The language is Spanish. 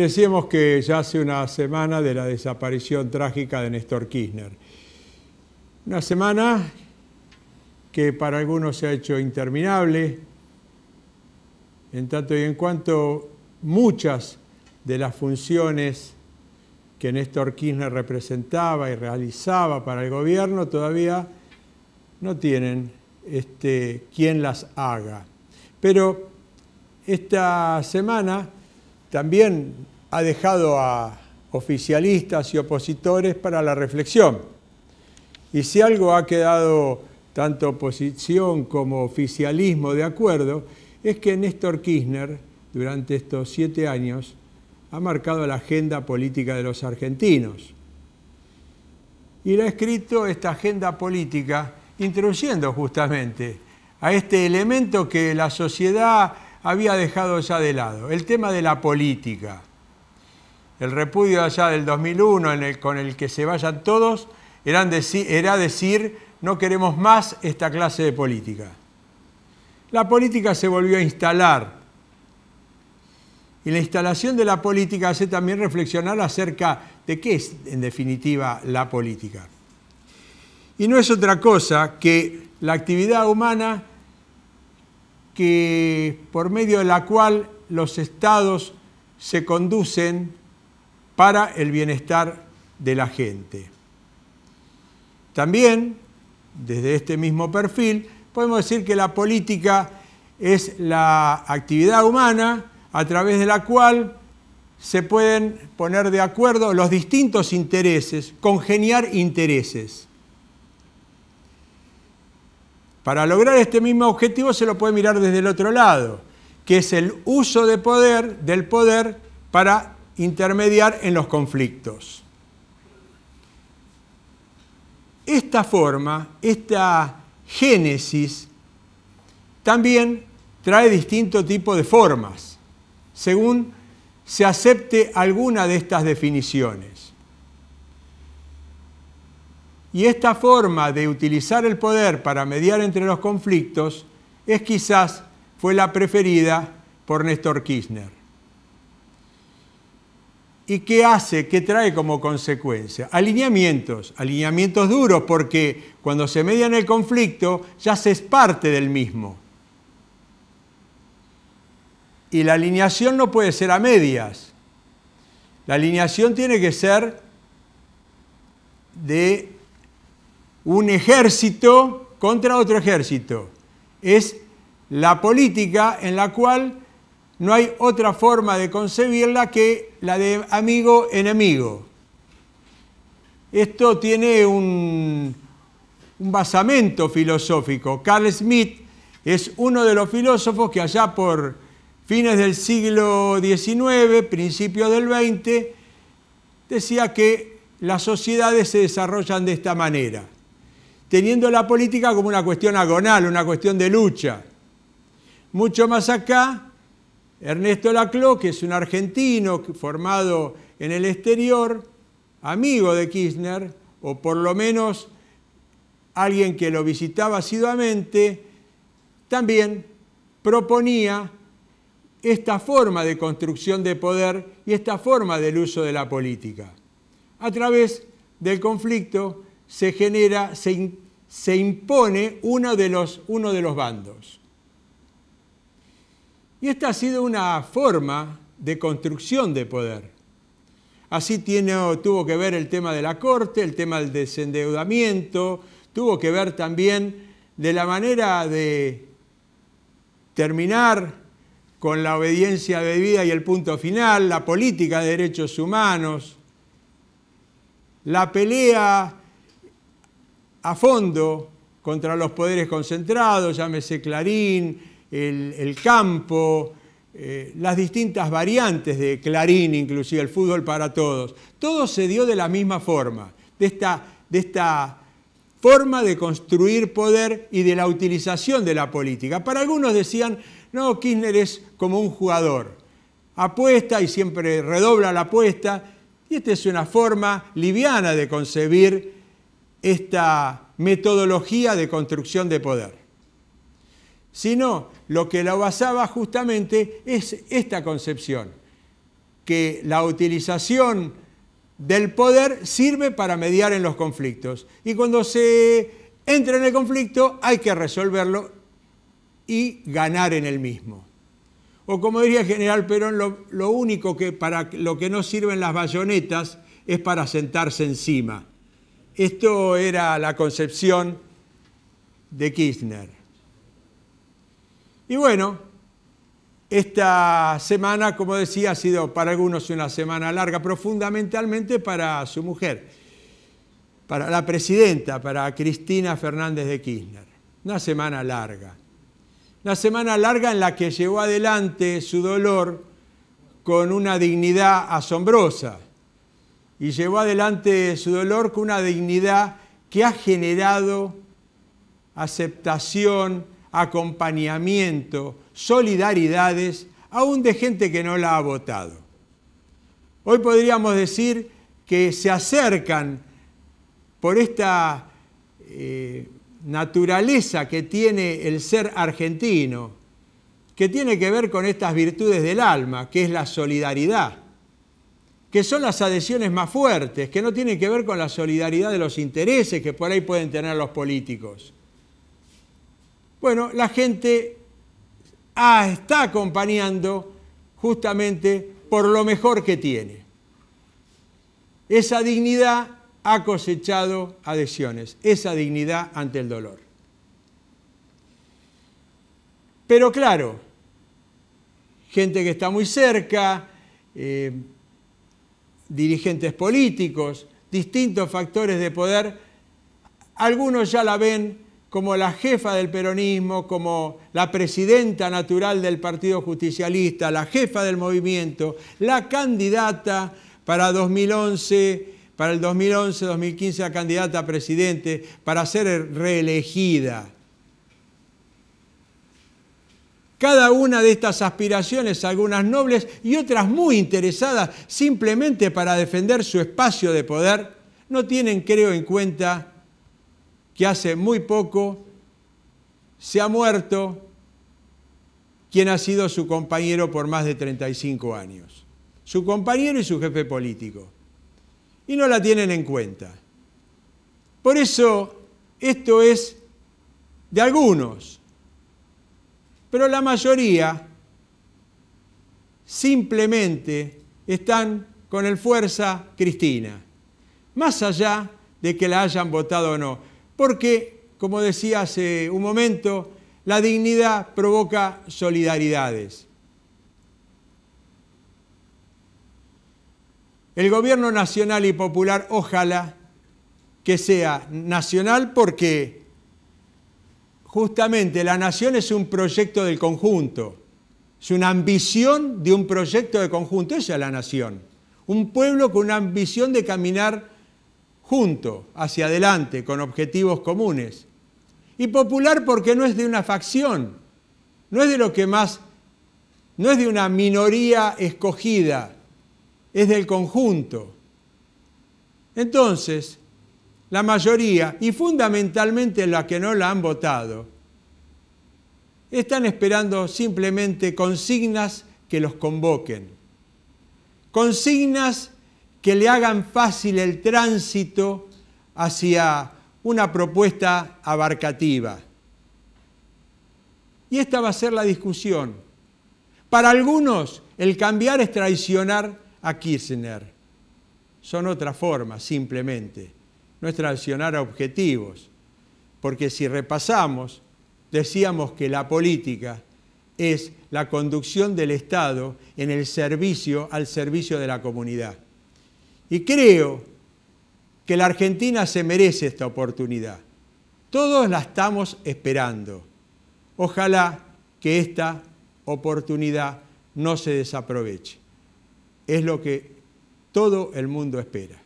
decíamos que ya hace una semana de la desaparición trágica de Néstor Kirchner. Una semana que para algunos se ha hecho interminable, en tanto y en cuanto muchas de las funciones que Néstor Kirchner representaba y realizaba para el gobierno todavía no tienen este, quien las haga. Pero esta semana también ha dejado a oficialistas y opositores para la reflexión. Y si algo ha quedado tanto oposición como oficialismo de acuerdo, es que Néstor Kirchner, durante estos siete años, ha marcado la agenda política de los argentinos. Y le ha escrito esta agenda política introduciendo justamente a este elemento que la sociedad había dejado ya de lado. El tema de la política, el repudio allá del 2001 con el que se vayan todos, era decir, no queremos más esta clase de política. La política se volvió a instalar. Y la instalación de la política hace también reflexionar acerca de qué es, en definitiva, la política. Y no es otra cosa que la actividad humana que, por medio de la cual los estados se conducen para el bienestar de la gente. También, desde este mismo perfil, podemos decir que la política es la actividad humana a través de la cual se pueden poner de acuerdo los distintos intereses, congeniar intereses. Para lograr este mismo objetivo se lo puede mirar desde el otro lado, que es el uso de poder, del poder para intermediar en los conflictos. Esta forma, esta génesis, también trae distinto tipo de formas, según se acepte alguna de estas definiciones. Y esta forma de utilizar el poder para mediar entre los conflictos es quizás fue la preferida por Néstor Kirchner. ¿Y qué hace? ¿Qué trae como consecuencia? Alineamientos, alineamientos duros, porque cuando se media en el conflicto ya se es parte del mismo. Y la alineación no puede ser a medias. La alineación tiene que ser de un ejército contra otro ejército. Es la política en la cual no hay otra forma de concebirla que la de amigo-enemigo. Esto tiene un, basamento filosófico. Carl Smith es uno de los filósofos que allá por fines del siglo XIX, principios del XX, decía que las sociedades se desarrollan de esta manera teniendo la política como una cuestión agonal, una cuestión de lucha. Mucho más acá, Ernesto Laclau, que es un argentino formado en el exterior, amigo de Kirchner, o por lo menos alguien que lo visitaba asiduamente, también proponía esta forma de construcción de poder y esta forma del uso de la política, a través del conflicto se genera, se, impone uno de, los, uno de los bandos. Y esta ha sido una forma de construcción de poder. Así tiene, tuvo que ver el tema de la corte, el tema del desendeudamiento, tuvo que ver también de la manera de terminar con la obediencia debida y el punto final, la política de derechos humanos, la pelea a fondo contra los poderes concentrados, llámese Clarín, el, campo, eh, las distintas variantes de Clarín, inclusive el fútbol para todos. Todo se dio de la misma forma, de esta, de esta forma de construir poder y de la utilización de la política. Para algunos decían, no, Kirchner es como un jugador, apuesta y siempre redobla la apuesta, y esta es una forma liviana de concebir esta metodología de construcción de poder, sino lo que la basaba justamente es esta concepción, que la utilización del poder sirve para mediar en los conflictos. Y cuando se entra en el conflicto hay que resolverlo y ganar en el mismo. O como diría el general Perón, lo, lo único que para lo que no sirven las bayonetas es para sentarse encima. Esto era la concepción de Kirchner. Y bueno, esta semana, como decía, ha sido para algunos una semana larga, pero fundamentalmente para su mujer, para la presidenta, para Cristina Fernández de Kirchner. Una semana larga. Una semana larga en la que llevó adelante su dolor con una dignidad asombrosa y llevó adelante su dolor con una dignidad que ha generado aceptación, acompañamiento, solidaridades, aún de gente que no la ha votado. Hoy podríamos decir que se acercan por esta eh, naturaleza que tiene el ser argentino, que tiene que ver con estas virtudes del alma, que es la solidaridad que son las adhesiones más fuertes, que no tienen que ver con la solidaridad de los intereses que por ahí pueden tener los políticos. Bueno, la gente ah, está acompañando justamente por lo mejor que tiene. Esa dignidad ha cosechado adhesiones, esa dignidad ante el dolor. Pero claro, gente que está muy cerca, eh, dirigentes políticos, distintos factores de poder, algunos ya la ven como la jefa del peronismo, como la presidenta natural del Partido Justicialista, la jefa del movimiento, la candidata para 2011, para el 2011-2015, a candidata a presidente, para ser reelegida. Cada una de estas aspiraciones, algunas nobles y otras muy interesadas, simplemente para defender su espacio de poder, no tienen, creo, en cuenta que hace muy poco se ha muerto quien ha sido su compañero por más de 35 años. Su compañero y su jefe político. Y no la tienen en cuenta. Por eso, esto es de algunos, pero la mayoría simplemente están con el fuerza Cristina, más allá de que la hayan votado o no. Porque, como decía hace un momento, la dignidad provoca solidaridades. El gobierno nacional y popular, ojalá que sea nacional porque justamente la nación es un proyecto del conjunto, es una ambición de un proyecto de conjunto, esa es la nación. Un pueblo con una ambición de caminar junto, hacia adelante, con objetivos comunes. Y popular porque no es de una facción, no es de lo que más, no es de una minoría escogida, es del conjunto. Entonces, la mayoría, y fundamentalmente la que no la han votado, están esperando simplemente consignas que los convoquen, consignas que le hagan fácil el tránsito hacia una propuesta abarcativa. Y esta va a ser la discusión. Para algunos, el cambiar es traicionar a Kirchner. Son otra forma, simplemente nuestra accionar a objetivos. Porque si repasamos, decíamos que la política es la conducción del Estado en el servicio, al servicio de la comunidad. Y creo que la Argentina se merece esta oportunidad. Todos la estamos esperando. Ojalá que esta oportunidad no se desaproveche. Es lo que todo el mundo espera.